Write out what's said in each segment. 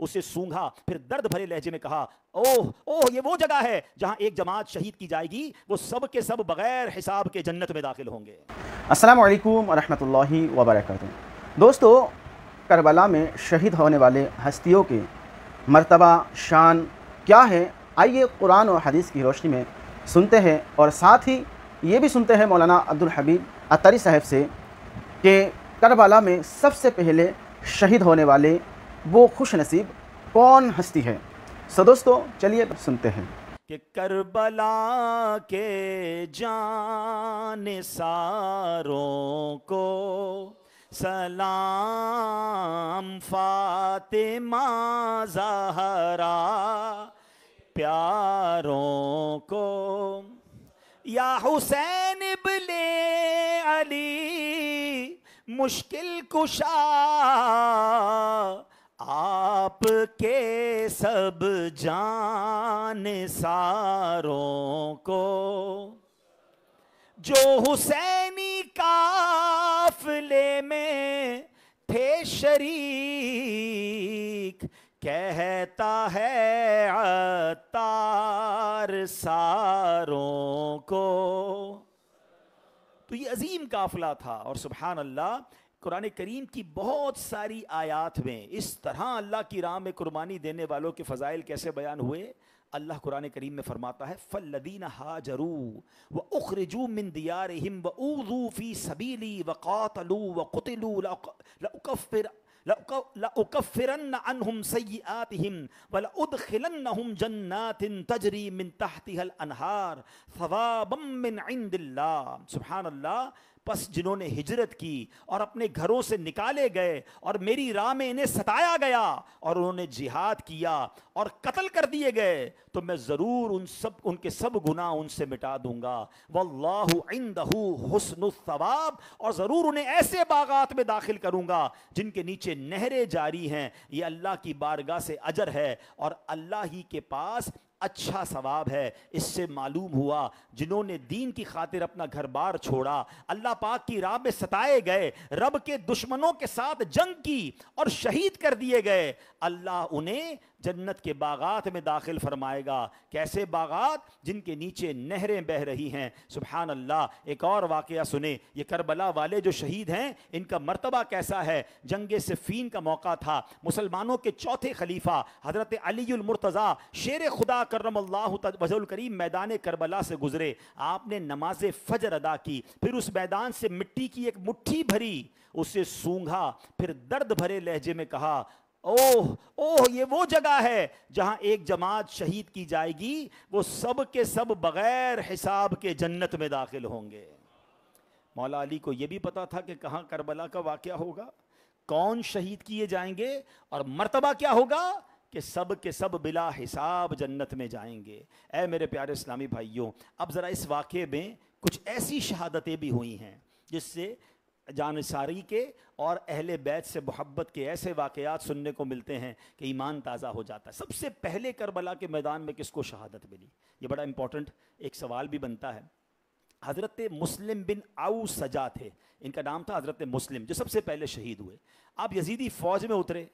उसे सूंघा फिर दर्द भरे लहजे में कहा ओह ओह ये वो जगह है जहां एक जमात शहीद की जाएगी वो सब के सब बगैर हिसाब के जन्नत में दाखिल होंगे अस्सलाम वालेकुम रहमतुल्लाहि व बरकातहू दोस्तों करबला में शहीद होने वाले हस्तियों के मर्तबा शान क्या है आइए कुरान और हदीस की रोशनी में सुनते हैं और साथ ही ये भी सुनते हैं मौलाना अब्दुल हबीब अतरी साहब से कि करबला में सबसे पहले शहीद होने वाले वो खुश नसीब कौन हस्ती है सो दोस्तों चलिए सुनते हैं कि करबला के जान सारों को सलाम फातिमा जहरा प्यारों को या हुसैन इबले अली मुश्किल कुशा आपके सब जान सारों को जो हुसैनी काफले में थे शरीक कहता है अतार सारों को तो ये अजीम काफिला था और सुबहान अल्लाह कुरान करीम की बहुत सारी आयात में इस तरह अल्लाह की राह में कुर्बानी देने वालों के फ़ज़ाइल कैसे बयान हुए अल्लाह कुरान करीम में फ़रमाता है फल लदीन हाजरू व उखरजू मिन दियार हिम व ऊफ़ी सबीली व कातलू व कुतलू लफ़िर लफ़िरन अनहम सयात हिम वलउदखिलन्नहुम जन्नातिन तजरी मिन तहतिहल अनहार सवाबम मिन अल्लाह बस जिन्होंने हिजरत की और अपने घरों से निकाले गए और मेरी राह में इन्हें सताया गया और उन्होंने जिहाद किया और कत्ल कर दिए गए तो मैं ज़रूर उन सब उनके सब गुना उनसे मिटा दूंगा इंदहु हसन सवाब और ज़रूर उन्हें ऐसे बागात में दाखिल करूंगा जिनके नीचे नहरें जारी हैं ये अल्लाह की बारगाह से अजर है और अल्लाह ही के पास अच्छा सवाब है इससे मालूम हुआ जिन्होंने दीन की खातिर अपना घर बार छोड़ा अल्लाह पाक की राह में सताए गए रब के दुश्मनों के साथ जंग की और शहीद कर दिए गए अल्लाह उन्हें जन्नत के बागात में दाखिल फरमाएगा कैसे बागात जिनके नीचे नहरें बह रही हैं सुबहान अल्लाह एक और वाकया सुने ये करबला वाले जो शहीद हैं इनका मरतबा कैसा है जंग सिफ़ीन का मौका था मुसलमानों के चौथे खलीफा हज़रत अलीमरतज़ा शेर खुदा करम अल्लाह करीम मैदान करबला से गुजरे आपने नमाज फजर अदा की फिर उस मैदान से मिट्टी की एक मुठ्ठी भरी उसे सूंघा फिर दर्द भरे लहजे में कहा ओह ओह ये वो जगह है जहां एक जमात शहीद की जाएगी वो सब के सब बगैर हिसाब के जन्नत में दाखिल होंगे मौला अली को ये भी पता था कि कहां करबला का वाक्य होगा कौन शहीद किए जाएंगे और मर्तबा क्या होगा कि सब के सब बिला हिसाब जन्नत में जाएंगे ऐ मेरे प्यारे इस्लामी भाइयों अब ज़रा इस वाक्य में कुछ ऐसी शहादतें भी हुई हैं जिससे जानसारी के और अहल बैत से मोहब्बत के ऐसे वाकयात सुनने को मिलते हैं कि ईमान ताज़ा हो जाता है सबसे पहले करबला के मैदान में किसको शहादत मिली ये बड़ा इंपॉर्टेंट एक सवाल भी बनता है हज़रत मुस्लिम बिन आऊ सजा थे इनका नाम था हज़रत मुस्लिम जो सबसे पहले शहीद हुए आप यजीदी फ़ौज में उतरे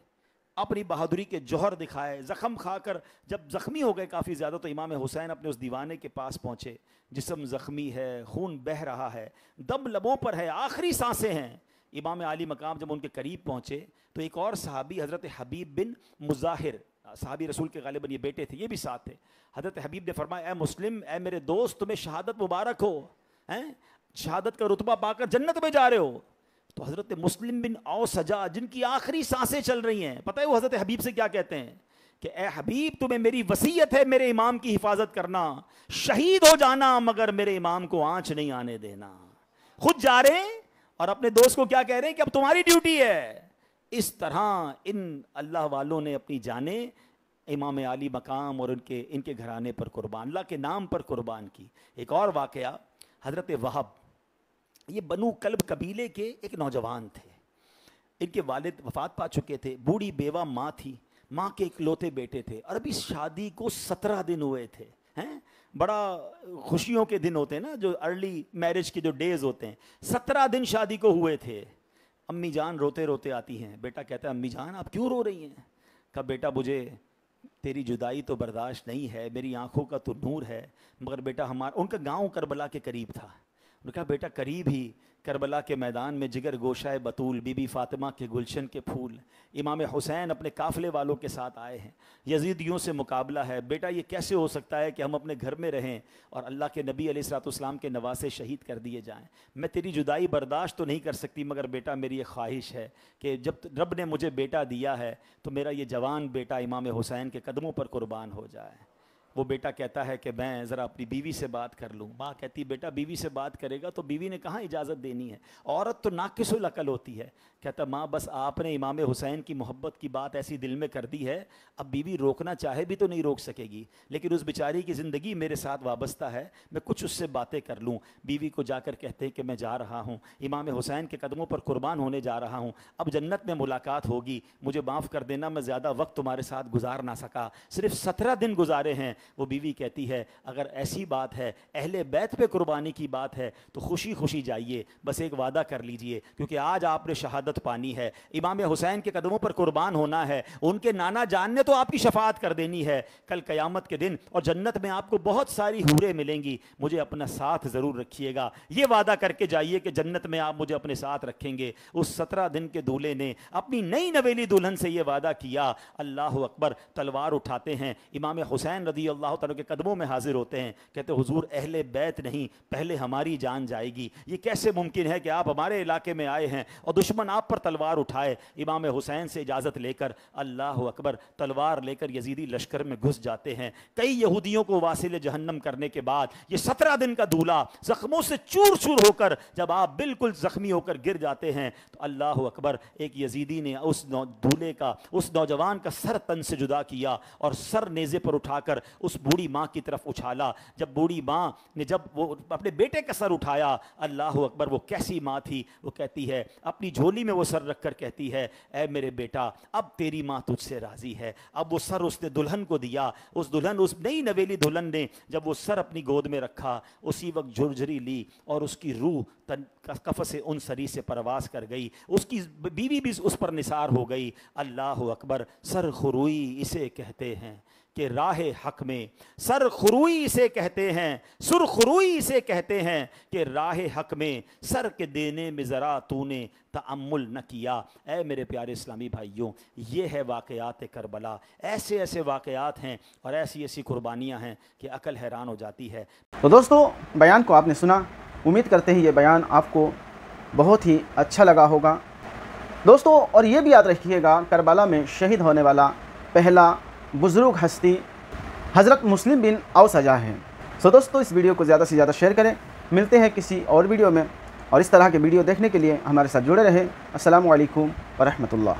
अपनी बहादुरी के जौहर दिखाए खा खाकर जब ज़ख्मी हो गए काफ़ी ज़्यादा तो इमाम हुसैन अपने उस दीवाने के पास पहुँचे जिसम ज़ख्मी है खून बह रहा है दम लबों पर है आखिरी सांसें हैं इमाम आली मकाम जब उनके करीब पहुँचे तो एक और सहाबी हज़रत हबीब बिन मुजाहिर सहाबी रसूल के गालिबन ये बेटे थे ये भी साथ थे हज़रत हबीब ने फरमाया ए मुस्लिम ए मेरे दोस्त तुम्हें शहादत मुबारक हो हैं शहादत का रुतबा पाकर जन्नत में जा रहे हो तो हज़रत मुस्लिम बिन औ सजा जिनकी आखिरी सांसें चल रही हैं पता है वो हज़रत हबीब से क्या कहते हैं कि ए हबीब तुम्हें मेरी वसीयत है मेरे इमाम की हिफाजत करना शहीद हो जाना मगर मेरे इमाम को आँच नहीं आने देना खुद जा रहे हैं और अपने दोस्त को क्या कह रहे हैं कि अब तुम्हारी ड्यूटी है इस तरह इन अल्लाह वालों ने अपनी जाने इमाम अली मकाम और उनके इनके घराने पर कुर्बान अल्लाह के नाम पर कुर्बान की एक और वाक़ हज़रत वहब ये बनू कल्ब कबीले के एक नौजवान थे इनके वालिद वफात पा चुके थे बूढ़ी बेवा माँ थी माँ के इकलौते बेटे थे और अभी शादी को सत्रह दिन हुए थे हैं बड़ा खुशियों के दिन होते हैं ना जो अर्ली मैरिज के जो डेज होते हैं सत्रह दिन शादी को हुए थे अम्मी जान रोते रोते आती हैं बेटा कहता है अम्मी जान आप क्यों रो रही हैं कहा बेटा मुझे तेरी जुदाई तो बर्दाश्त नहीं है मेरी आंखों का तो नूर है मगर बेटा हमारा उनका गांव करबला के करीब था उन्होंने कहा बेटा करीब ही करबला के मैदान में जिगर गोशाए बतूल बीबी फातिमा के गुलशन के फूल इमाम हुसैन अपने काफ़िले वालों के साथ आए हैं यजीदियों से मुकाबला है बेटा ये कैसे हो सकता है कि हम अपने घर में रहें और अल्लाह के नबी अलैहिस्सलाम के नवासे शहीद कर दिए जाएं मैं तेरी जुदाई बर्दाश्त तो नहीं कर सकती मगर बेटा मेरी ये ख्वाहिश है कि जब रब ने मुझे बेटा दिया है तो मेरा ये जवान बेटा इमाम हुसैन के कदमों पर कुर्बान हो जाए वो बेटा कहता है कि मैं ज़रा अपनी बीवी से बात कर लूँ माँ कहती बेटा बीवी से बात करेगा तो बीवी ने कहाँ इजाज़त देनी है औरत तो नाकिसुल अकल होती है कहता माँ बस आपने इमाम हुसैन की मोहब्बत की बात ऐसी दिल में कर दी है अब बीवी रोकना चाहे भी तो नहीं रोक सकेगी लेकिन उस बेचारी की ज़िंदगी मेरे साथ वाबस्ता है मैं कुछ उससे बातें कर लूँ बीवी को जाकर कहते हैं कि मैं जा रहा हूँ इमाम हुसैन के कदमों पर कुर्बान होने जा रहा हूँ अब जन्नत में मुलाकात होगी मुझे माफ़ कर देना मैं ज़्यादा वक्त तुम्हारे साथ गुजार ना सका सिर्फ सत्रह दिन गुजारे हैं वो बीवी कहती है अगर ऐसी बात है अहले बैत पे कुर्बानी की बात है तो खुशी खुशी जाइए बस एक वादा कर लीजिए क्योंकि आज आपने शहादत पानी है इमाम हुसैन के कदमों पर कुर्बान होना है उनके नाना जान ने तो आपकी शफात कर देनी है कल क़यामत के दिन और जन्नत में आपको बहुत सारी हूरें मिलेंगी मुझे अपना साथ ज़रूर रखिएगा ये वादा करके जाइए कि जन्नत में आप मुझे अपने साथ रखेंगे उस सत्रह दिन के दूल्हे ने अपनी नई नवेली दुल्हन से ये वादा किया अल्लाह अकबर तलवार उठाते हैं इमाम हुसैन रदी अल्लाह तला के कदमों में हाजिर होते हैं कहते हुजूर अहले बैत नहीं पहले हमारी जान जाएगी ये कैसे मुमकिन है कि आप हमारे इलाके में आए हैं और दुश्मन आप पर तलवार उठाए इमाम हुसैन से इजाज़त लेकर अल्लाह अकबर तलवार लेकर यजीदी लश्कर में घुस जाते हैं कई यहूदियों को वासिल जहन्नम करने के बाद ये सत्रह दिन का दूल्हा जख्मों से चूर चूर होकर जब आप बिल्कुल जख्मी होकर गिर जाते हैं तो अल्लाह अकबर एक यजीदी ने उस दूल्हे का उस नौजवान का सर तन से जुदा किया और सर नेज़े पर उठाकर उस बूढ़ी माँ की तरफ उछाला जब बूढ़ी माँ ने जब वो अपने बेटे का सर उठाया अल्लाह अकबर वो कैसी माँ थी वो कहती है अपनी झोली में वो सर रख कर कहती है ए मेरे बेटा अब तेरी माँ तुझसे राज़ी है अब वो सर उसने दुल्हन को दिया उस दुल्हन उस नई नवेली दुल्हन ने जब वो सर अपनी गोद में रखा उसी वक्त झुरझुरी ली और उसकी रूह तन कफ से उन सरी से परवास कर गई उसकी बीवी भी उस पर निसार हो गई अल्लाह अकबर सर खुरुई इसे कहते हैं के राह हक में सर खरूई इसे कहते हैं सुर इसे कहते हैं कि राह हक में सर के देने में ज़रा तूने तमुल न किया ए मेरे प्यारे इस्लामी भाइयों ये है वाक़ात करबला ऐसे ऐसे वाक़ात हैं और ऐसी ऐसी कुर्बानियाँ हैं कि अकल हैरान हो जाती है तो दोस्तों बयान को आपने सुना उम्मीद करते हैं ये बयान आपको बहुत ही अच्छा लगा होगा दोस्तों और ये भी याद रखिएगा करबला में शहीद होने वाला पहला बुज़ुर्ग हस्ती हज़रत मुस्लिम बिन अवसजा हैं सो दोस्तों इस वीडियो को ज़्यादा से ज़्यादा शेयर करें मिलते हैं किसी और वीडियो में और इस तरह के वीडियो देखने के लिए हमारे साथ जुड़े रहें असलकम वरहमल्ला